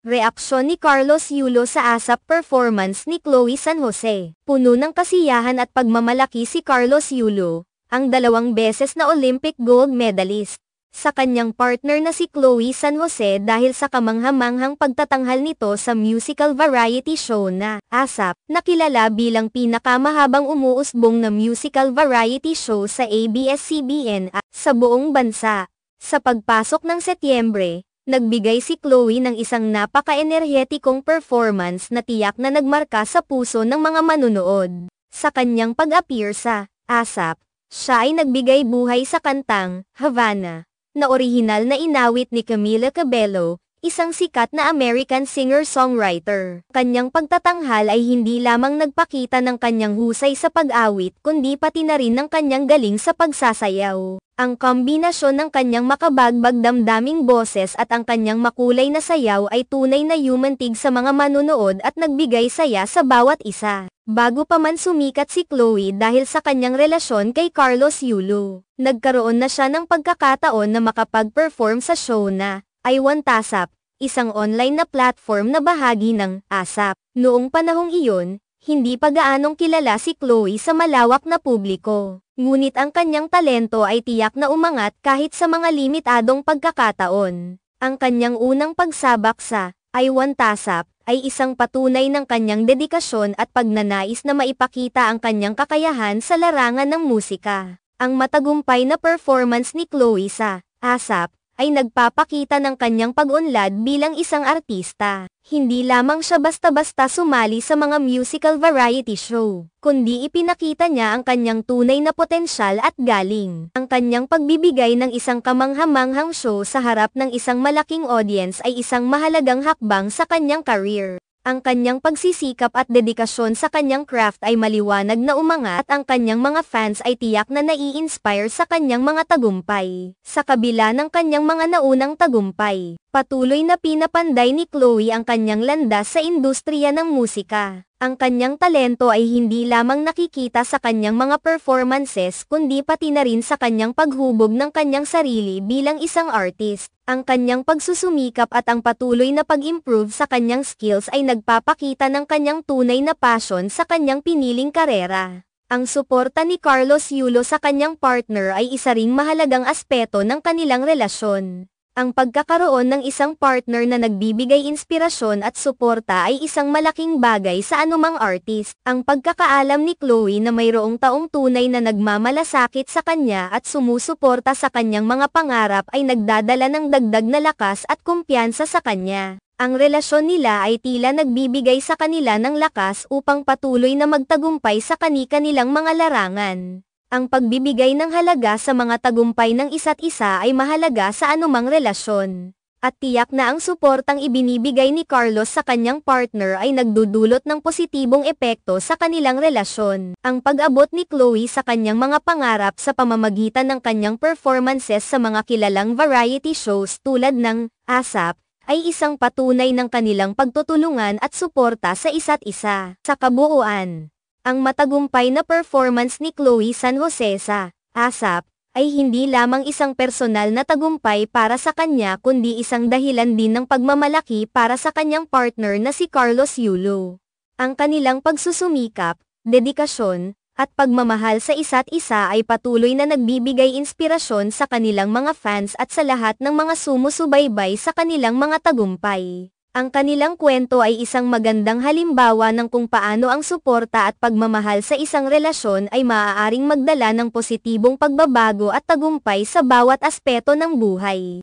Reaksyon ni Carlos Yulo sa ASAP performance ni Chloe San Jose. Puno ng kasiyahan at pagmamalaki si Carlos Yulo, ang dalawang beses na Olympic gold medalist, sa kanyang partner na si Chloe San Jose dahil sa kamanghamanghang pagtatanghal nito sa musical variety show na ASAP, nakilala bilang pinakamahabang umuusbong na musical variety show sa ABS-CBN sa buong bansa. Sa pagpasok ng Setyembre, nagbigay si Chloe ng isang napaka-enerhetikong performance na tiyak na nagmarka sa puso ng mga manunood. Sa kanyang pag-appear sa ASAP, siya ay nagbigay buhay sa kantang Havana na orihinal na inawit ni Camila Cabello isang sikat na American singer-songwriter. Kanyang pagtatanghal ay hindi lamang nagpakita ng kanyang husay sa pag-awit kundi pati na rin ng kanyang galing sa pagsasayaw. Ang kombinasyon ng kanyang makabagbag damdaming boses at ang kanyang makulay na sayaw ay tunay na humantig sa mga manonood at nagbigay saya sa bawat isa. Bago pa man sumikat si Chloe dahil sa kanyang relasyon kay Carlos Yulo, nagkaroon na siya ng pagkakataon na makapag-perform sa show na ay OneTASAP, isang online na platform na bahagi ng ASAP. Noong panahong iyon, hindi pa gaanong kilala si Chloe sa malawak na publiko. Ngunit ang kanyang talento ay tiyak na umangat kahit sa mga limitadong pagkakataon. Ang kanyang unang pagsabak sa I OneTASAP ay isang patunay ng kanyang dedikasyon at pagnanais na maipakita ang kanyang kakayahan sa larangan ng musika. Ang matagumpay na performance ni Chloe sa ASAP ay nagpapakita ng kanyang pag-unlad bilang isang artista. Hindi lamang siya basta-basta sumali sa mga musical variety show, kundi ipinakita niya ang kanyang tunay na potensyal at galing. Ang kanyang pagbibigay ng isang kamanghamanghang show sa harap ng isang malaking audience ay isang mahalagang hakbang sa kanyang career. Ang kanyang pagsisikap at dedikasyon sa kanyang craft ay maliwanag na umangat at ang kanyang mga fans ay tiyak na nai-inspire sa kanyang mga tagumpay. Sa kabila ng kanyang mga naunang tagumpay, patuloy na pinapanday ni Chloe ang kanyang landas sa industriya ng musika. Ang kanyang talento ay hindi lamang nakikita sa kanyang mga performances kundi pati na rin sa kanyang paghubog ng kanyang sarili bilang isang artist. Ang kanyang pagsusumikap at ang patuloy na pag-improve sa kanyang skills ay nagpapakita ng kanyang tunay na passion sa kanyang piniling karera. Ang suporta ni Carlos Yulo sa kanyang partner ay isa ring mahalagang aspeto ng kanilang relasyon. Ang pagkakaroon ng isang partner na nagbibigay inspirasyon at suporta ay isang malaking bagay sa anumang artist. Ang pagkakaalam ni Chloe na mayroong taong tunay na nagmamalasakit sa kanya at sumusuporta sa kanyang mga pangarap ay nagdadala ng dagdag na lakas at kumpiyansa sa kanya. Ang relasyon nila ay tila nagbibigay sa kanila ng lakas upang patuloy na magtagumpay sa kani-kanilang mga larangan. Ang pagbibigay ng halaga sa mga tagumpay ng isa't isa ay mahalaga sa anumang relasyon. At tiyak na ang suportang ibinibigay ni Carlos sa kanyang partner ay nagdudulot ng positibong epekto sa kanilang relasyon. Ang pag-abot ni Chloe sa kanyang mga pangarap sa pamamagitan ng kanyang performances sa mga kilalang variety shows tulad ng ASAP, ay isang patunay ng kanilang pagtutulungan at suporta sa isa't isa. Sa kabuuan, ang matagumpay na performance ni Chloe San Jose sa ASAP ay hindi lamang isang personal na tagumpay para sa kanya kundi isang dahilan din ng pagmamalaki para sa kanyang partner na si Carlos Yulo. Ang kanilang pagsusumikap, dedikasyon, at pagmamahal sa isa't isa ay patuloy na nagbibigay inspirasyon sa kanilang mga fans at sa lahat ng mga sumusubaybay sa kanilang mga tagumpay. Ang kanilang kwento ay isang magandang halimbawa ng kung paano ang suporta at pagmamahal sa isang relasyon ay maaaring magdala ng positibong pagbabago at tagumpay sa bawat aspeto ng buhay.